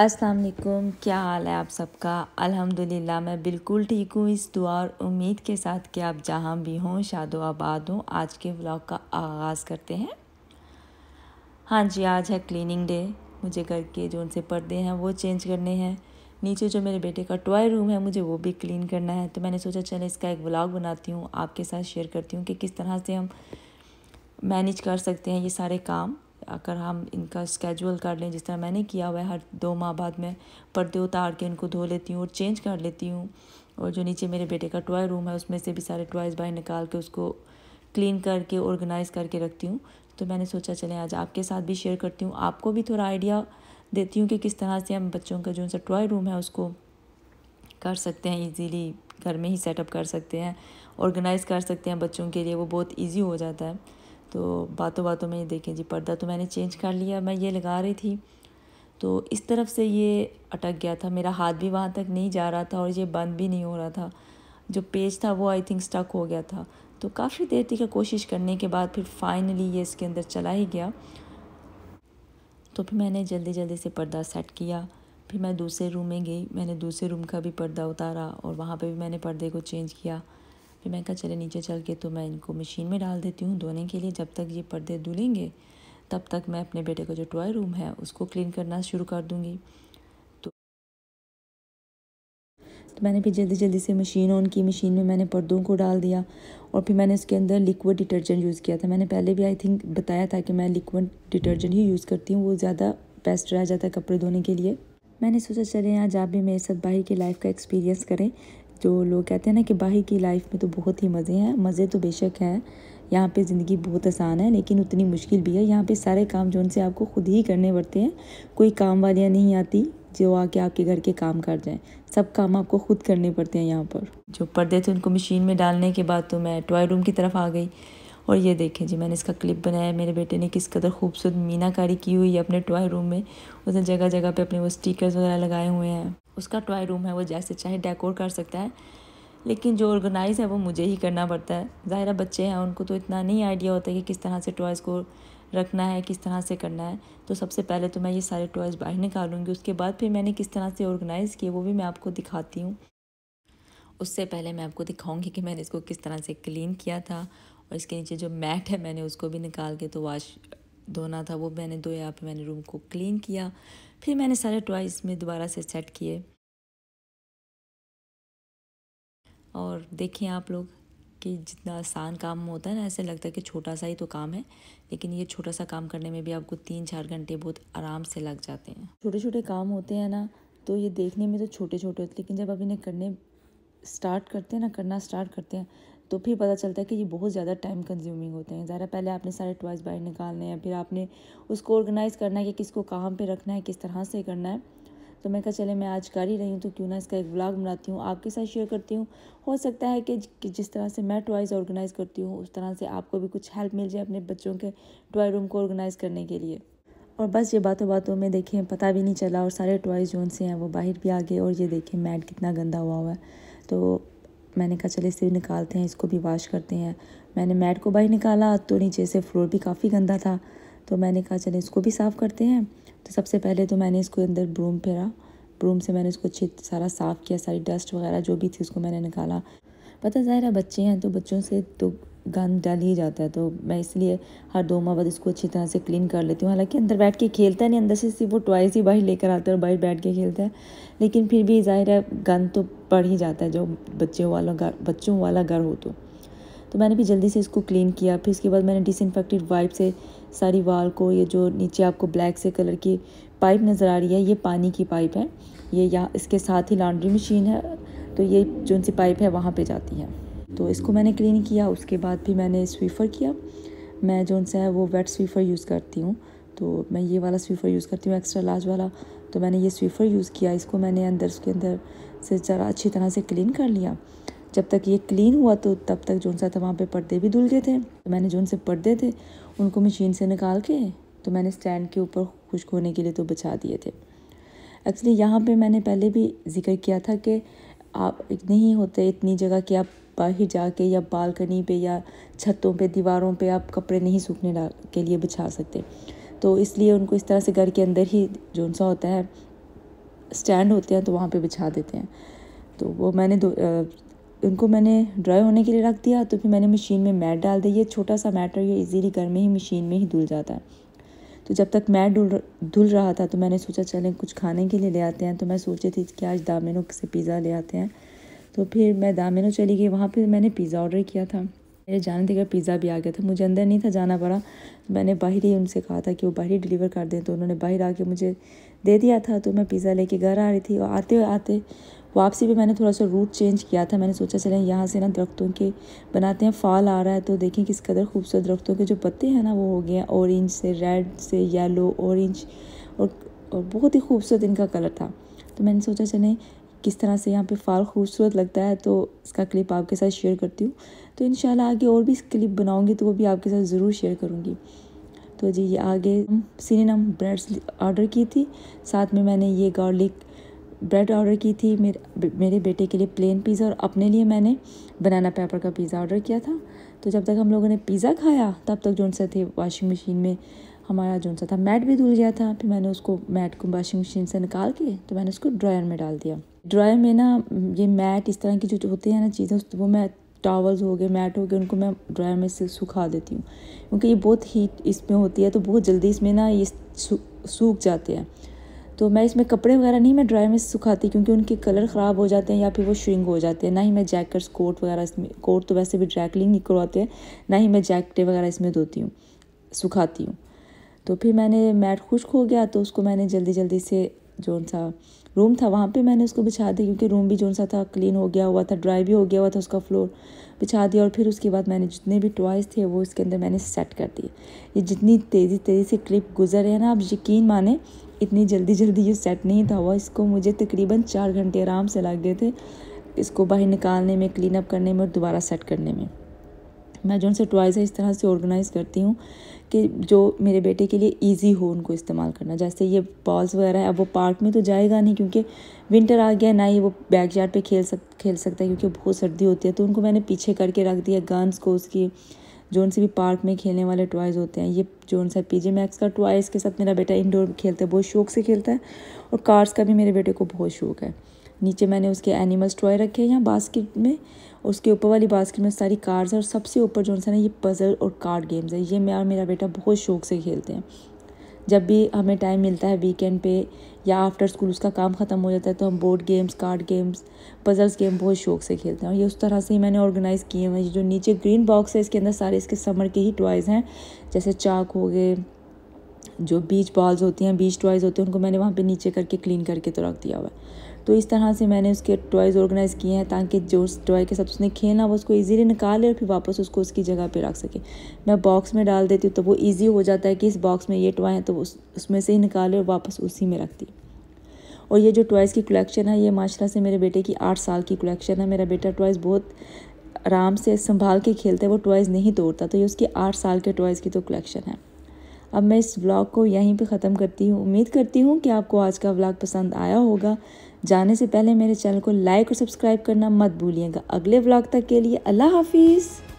अस्सलाम वालेकुम क्या हाल है आप सबका अल्हम्दुलिल्लाह मैं बिल्कुल ठीक हूँ इस दुआ और उम्मीद के साथ कि आप जहाँ भी हों शादो आबाद हों आज के व्लॉग का आगाज़ करते हैं हाँ जी आज है क्लीनिंग डे मुझे घर के जो उनसे पर्दे हैं वो चेंज करने हैं नीचे जो मेरे बेटे का टॉय रूम है मुझे वो भी क्लीन करना है तो मैंने सोचा चलो इसका एक ब्लॉग बनाती हूँ आपके साथ शेयर करती हूँ कि किस तरह से हम मैनेज कर सकते हैं ये सारे काम अगर हम इनका स्केजुअल कर लें जिस तरह मैंने किया हुआ है हर दो माह बाद में पर्दे उतार के इनको धो लेती हूँ और चेंज कर लेती हूँ और जो नीचे मेरे बेटे का टॉय रूम है उसमें से भी सारे टॉयज़ बाहर निकाल के उसको क्लीन करके ऑर्गेनाइज़ करके रखती हूँ तो मैंने सोचा चले आज आपके साथ भी शेयर करती हूँ आपको भी थोड़ा आइडिया देती हूँ कि किस तरह से हम बच्चों का जो सा टॉय रूम है उसको कर सकते हैं इजीली घर में ही सेटअप कर सकते हैं ऑर्गेनाइज़ कर सकते हैं बच्चों के लिए वो बहुत इजी हो जाता है तो बातों बातों में ये देखें जी पर्दा तो मैंने चेंज कर लिया मैं ये लगा रही थी तो इस तरफ से ये अटक गया था मेरा हाथ भी वहाँ तक नहीं जा रहा था और ये बंद भी नहीं हो रहा था जो पेज था वो आई थिंक स्टक हो गया था तो काफ़ी देर तक कोशिश करने के बाद फिर फाइनली ये इसके अंदर चला ही गया तो फिर मैंने जल्दी जल्दी से पर्दा सेट किया फिर मैं दूसरे रूम में गई मैंने दूसरे रूम का भी पर्दा उतारा और वहाँ पर भी मैंने पर्दे को चेंज किया फिर मैं कहा चले नीचे चल के तो मैं इनको मशीन में डाल देती हूँ धोने के लिए जब तक ये पर्दे धुलेंगे तब तक मैं अपने बेटे का जो टॉय रूम है उसको क्लीन करना शुरू कर दूँगी तो, तो मैंने फिर जल्दी जल्दी से मशीन ऑन की मशीन में मैंने पर्दों को डाल दिया और फिर मैंने उसके अंदर लिक्विड डिटर्जेंट यूज़ किया था मैंने पहले भी आई थिंक बताया था कि मैं लिक्विड डिटर्जेंट ही यूज़ करती हूँ वो ज़्यादा बेस्ट रह जाता है कपड़े धोने के लिए मैंने सोचा चले आज आप भी मेरे साथ भाई की लाइफ का एक्सपीरियंस करें जो लोग कहते हैं ना कि बाहर की लाइफ में तो बहुत ही मज़े हैं मज़े तो बेशक हैं यहाँ पे ज़िंदगी बहुत आसान है लेकिन उतनी मुश्किल भी है यहाँ पे सारे काम जो उनसे आपको खुद ही करने पड़ते हैं कोई काम वालियाँ नहीं आती जो आके आपके घर के काम कर जाएं सब काम आपको खुद करने पड़ते हैं यहाँ पर जो पर्दे थे उनको मशीन में डालने के बाद तो मैं टॉय रूम की तरफ आ गई और ये देखें जी मैंने इसका क्लिप बनाया मेरे बेटे ने किस कदर खूबसूरत मीनाकारी की हुई है अपने टॉय रूम में उसने जगह जगह पे अपने वो स्टिकर्स वगैरह लगाए हुए हैं उसका टॉय रूम है वो जैसे चाहे डेकोर कर सकता है लेकिन जो ऑर्गेनाइज़ है वो मुझे ही करना पड़ता है ज़ाहिर बच्चे हैं उनको तो इतना नहीं आइडिया होता है कि किस तरह से टॉयज़ को रखना है किस तरह से करना है तो सबसे पहले तो मैं ये सारे टॉयज़ बाहर निकालूंगी उसके बाद फिर मैंने किस तरह से ऑर्गेनाइज़ किए वो भी मैं आपको दिखाती हूँ उससे पहले मैं आपको दिखाऊंगी कि मैंने इसको किस तरह से क्लीन किया था और इसके नीचे जो मैट है मैंने उसको भी निकाल के तो वाश धोना था वो मैंने धोया फिर मैंने रूम को क्लीन किया फिर मैंने सारे टॉयज़ में दोबारा से सेट किए और देखें आप लोग कि जितना आसान काम होता है ना ऐसे लगता है कि छोटा सा ही तो काम है लेकिन ये छोटा सा काम करने में भी आपको तीन चार घंटे बहुत आराम से लग जाते हैं छोटे छोटे काम होते हैं ना तो ये देखने में तो छोटे छोटे होते लेकिन जब आप इन्हें करने स्टार्ट करते हैं ना करना स्टार्ट करते हैं तो फिर पता चलता है कि ये बहुत ज़्यादा टाइम कंज्यूमिंग होते हैं ज़रा पहले आपने सारे टॉयज़ बाहर निकालने हैं फिर आपने उसको ऑर्गेनाइज़ करना है कि किसको कहाँ पर रखना है किस तरह से करना है तो मैं कहा चले मैं आज कर ही रही हूँ तो क्यों ना इसका एक ब्लॉग बनाती हूँ आपके साथ शेयर करती हूँ हो सकता है कि जिस तरह से मैं टॉयज़ ऑर्गेनाइज़ करती हूँ उस तरह से आपको भी कुछ हेल्प मिल जाए अपने बच्चों के टॉय रूम को ऑर्गेनाइज़ करने के लिए और बस ये बातों बातों में देखें पता भी नहीं चला और सारे टॉयज़ जोन से हैं वो बाहर भी आ गए और ये देखें मैट कितना गंदा हुआ हुआ है तो मैंने कहा चले इसे भी निकालते हैं इसको भी वाश करते हैं मैंने मैट को बाहर निकाला तो नीचे से फ्लोर भी काफ़ी गंदा था तो मैंने कहा चले इसको भी साफ़ करते हैं तो सबसे पहले तो मैंने इसको अंदर ब्रूम फेरा ब्रूम से मैंने इसको अच्छे सारा साफ़ किया सारी डस्ट वगैरह जो भी थी उसको मैंने निकाला पता ज़ाहिर है बच्चे हैं तो बच्चों से तो गंद डाल ही जाता है तो मैं इसलिए हर दो माह बाद इसको अच्छी तरह से क्लीन कर लेती हूँ हालांकि अंदर बैठ के खेलता है नहीं अंदर से सिर्फ वो टॉयस ही बाहर लेकर आता है और बाहर बैठ के खेलता है लेकिन फिर भी ज़ाहिर है गंद तो पड़ ही जाता है जो बच्चे वाला घर बच्चों वाला घर हो तो तो मैंने भी जल्दी से इसको क्लीन किया फिर उसके बाद मैंने डिसइनफेक्टेड वाइप से सारी वाल को ये जो नीचे आपको ब्लैक से कलर की पाइप नज़र आ रही है ये पानी की पाइप है ये यहाँ इसके साथ ही लॉन्ड्री मशीन है तो ये जो सी पाइप है वहाँ पे जाती है तो इसको मैंने क्लीन किया उसके बाद भी मैंने स्वीफ़र किया मैं जो सा है वो वेट स्वीफ़र यूज़ करती हूँ तो मैं ये वाला स्वीफ़र यूज़ करती हूँ एक्स्ट्रा लार्ज वाला तो मैंने ये स्वीफ़र यूज़ किया इसको मैंने अंदर उसके अंदर से ज़रा अच्छी तरह से क्लीन कर लिया जब तक ये क्लीन हुआ तो तब तक जो सा था वहाँ पर पर्दे भी धुल गए थे तो मैंने जो उनसे पर्दे थे उनको मशीन से निकाल के तो मैंने स्टैंड के ऊपर खुश्क होने के लिए तो बचा दिए थे एक्चुअली यहाँ पे मैंने पहले भी जिक्र किया था कि आप इतने ही होते इतनी जगह कि आप बाहर जाके या बालकनी पे या छतों पे दीवारों पे आप कपड़े नहीं सूखने के लिए बिछा सकते तो इसलिए उनको इस तरह से घर के अंदर ही जो सा होता है स्टैंड होते हैं तो वहाँ पे बिछा देते हैं तो वो मैंने दो उनको मैंने ड्राई होने के लिए रख दिया तो फिर मैंने मशीन में मैट डाल दिया ये छोटा सा मैट ये इजीली घर में ही मशीन में ही धुल जाता है तो जब तक मैट धुल धुल रहा था तो मैंने सोचा चलें कुछ खाने के लिए ले आते हैं तो मैं सोची थी कि आज दामिनों से पिज़्ज़ा ले आते हैं तो फिर मैं दामिनो चली गई वहाँ पर मैंने पिज़्ज़ा ऑर्डर किया था मेरे जाने देकर पिज़्ज़ा भी आ गया था मुझे अंदर नहीं था जाना पड़ा मैंने बाहर ही उनसे कहा था कि वो बाहर ही डिलीवर कर दें तो उन्होंने बाहर आके मुझे दे दिया था तो मैं पिज़्ज़ा लेके घर आ रही थी और आते आते वापसी भी मैंने थोड़ा सा रूट चेंज किया था मैंने सोचा चलें यहाँ से ना दरख्तों के बनाते हैं फाल आ रहा है तो देखें किस कदर खूबसूरत दरख्तों के जो पत्ते हैं ना वो हो गए हैं ऑरेंज से रेड से येलो ऑरेंज और, और बहुत ही खूबसूरत इनका कलर था तो मैंने सोचा चलें किस तरह से यहाँ पे फाल खूबसूरत लगता है तो इसका क्लिप आपके साथ शेयर करती हूँ तो इन आगे और भी क्लिप बनाऊँगी तो वो भी आपके साथ ज़रूर शेयर करूँगी तो जी ये आगे सीनेम ब्रेड्स ऑर्डर की थी साथ में मैंने ये गार्लिक ब्रेड ऑर्डर की थी मेरे मेरे बेटे के लिए प्लेन पिज़्ज़ा और अपने लिए मैंने बनाना पेपर का पिज़्ज़ा ऑर्डर किया था तो जब तक हम लोगों ने पिज़्ज़ा खाया तब तक जो सा थे वॉशिंग मशीन में हमारा जो सा था मैट भी धुल गया था फिर मैंने उसको मैट को वॉशिंग मशीन से निकाल के तो मैंने उसको ड्रायर में डाल दिया ड्राई में ना ये मैट इस तरह की जो होते हैं ना चीज़ें वो मैं टावल्स हो गए मैट हो गए उनको मैं ड्रायर में से सुखा देती हूँ क्योंकि ये बहुत हीट इसमें होती है तो बहुत जल्दी इसमें ना ये सूख जाते हैं तो मैं इसमें कपड़े वगैरह नहीं मैं ड्रायर में सुखाती क्योंकि उनके कलर ख़राब हो जाते हैं या फिर वो श्रिंक हो जाते हैं ना ही मैं जैकेट्स कोट वगैरह इसमें कोट तो वैसे भी ड्रैकलिंग ही करवाते हैं ना ही मैं जैकेटें वगैरह इसमें धोती हूँ सुखाती हूँ तो फिर मैंने मैट खुश्क हो गया तो उसको मैंने जल्दी जल्दी से जो सा रूम था वहाँ पे मैंने उसको बिछा दिया क्योंकि रूम भी जो सा था क्लीन हो गया हुआ था ड्राई भी हो गया हुआ था उसका फ्लोर बिछा दिया और फिर उसके बाद मैंने जितने भी टॉयज़ थे वो इसके अंदर मैंने सेट कर दिए ये जितनी तेज़ी तेज़ी से क्लिप गुजर है ना आप यकीन माने इतनी जल्दी जल्दी ये सेट नहीं था हुआ इसको मुझे तकरीबन चार घंटे आराम से लग गए थे इसको बाहर निकालने में क्लीन अप करने में और दोबारा सेट करने में मैं जो उनसे टॉयज़ है इस तरह से ऑर्गेनाइज़ करती हूँ कि जो मेरे बेटे के लिए इजी हो उनको इस्तेमाल करना जैसे ये बॉल्स वगैरह है अब वो पार्क में तो जाएगा नहीं क्योंकि विंटर आ गया ना ही वो बैक यार्ड पर खेल सक खेल सकता है क्योंकि बहुत सर्दी होती है तो उनको मैंने पीछे करके रख दिया गन्स को उसकी जो उनसे भी पार्क में खेलने वाले टॉयज़ होते हैं ये जो उनसे पी जे मैक्स का टॉयज़ के साथ मेरा बेटा इंडोर खेलता है बहुत शौक से खेलता है और कार्स का भी मेरे बेटे को बहुत शौक है नीचे मैंने उसके एनिमल्स टॉय रखे हैं यहाँ बास्केट में उसके ऊपर वाली बास्केट में सारी कार्ड्स हैं और सबसे ऊपर जो है ना ये पज़ल और कार्ड गेम्स है ये मैं और मेरा बेटा बहुत शौक से खेलते हैं जब भी हमें टाइम मिलता है वीकेंड पे या आफ्टर स्कूल उसका काम ख़त्म हो जाता है तो हम board games card games puzzles game बहुत शौक से खेलते हैं और ये उस तरह से ही मैंने ऑर्गेनाइज़ किए हुए हैं जो नीचे ग्रीन बॉक्स है इसके अंदर सारे इसके समर के ही टॉयज़ हैं जैसे चाक हो गए जो बीच बॉल्स होती हैं बीच टॉयज़ होते हैं उनको मैंने वहाँ पर नीचे करके क्लीन करके तो रख दिया हुआ है तो इस तरह से मैंने उसके टॉयज़ ऑर्गेनाइज़ किए हैं ताकि जो उस टॉय के साथ उसने खेलना वो उसको ईजीली निकाले और फिर वापस उसको उसकी जगह पर रख सके मैं बॉक्स में डाल देती हूँ तो वो ईजी हो जाता है कि इस बॉक्स में ये टॉय है तो उस उसमें से ही निकाले और वापस उसी में रखती और ये जो टॉयज़ की कलेक्शन है ये माशरा से मेरे बेटे की आठ साल की कलेक्शन है मेरा बेटा टॉयज़ बहुत आराम से संभाल के खेलते हैं वो टॉयज़ नहीं तोड़ता तो ये उसकी आठ साल के टॉयज़ की तो कलेक्शन है अब मैं इस व्लॉग को यहीं पे ख़त्म करती हूँ उम्मीद करती हूँ कि आपको आज का व्लॉग पसंद आया होगा जाने से पहले मेरे चैनल को लाइक और सब्सक्राइब करना मत भूलिएगा अगले ब्लॉग तक के लिए अल्लाह हाफिज़